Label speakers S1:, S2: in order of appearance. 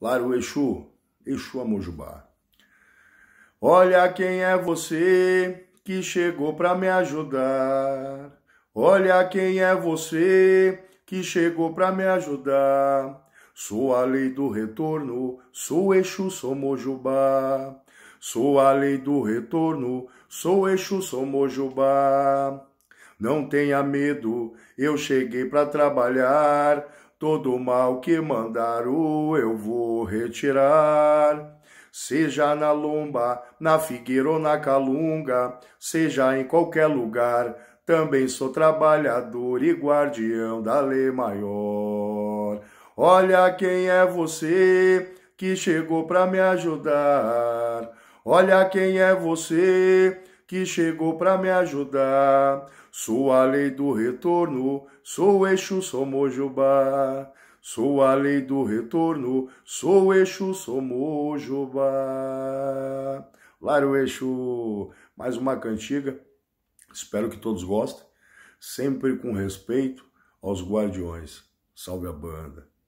S1: Lar o Exu, Exu Amujubá. Olha quem é você que chegou para me ajudar. Olha quem é você que chegou para me ajudar. Sou a lei do retorno, sou Exu, sou Mojubá. Sou a lei do retorno, sou Exu, sou Mojubá. Não tenha medo, eu cheguei para trabalhar. Todo mal que mandaram eu vou retirar. Seja na lomba, na figueira ou na calunga, seja em qualquer lugar, também sou trabalhador e guardião da lei maior. Olha quem é você que chegou para me ajudar. Olha quem é você que chegou para me ajudar. Sou a lei do retorno, sou Eixo, sou Mojubá. Sou a lei do retorno, sou Eixo, sou Mojubá. Laro Eixo, mais uma cantiga. Espero que todos gostem. Sempre com respeito aos guardiões. Salve a banda.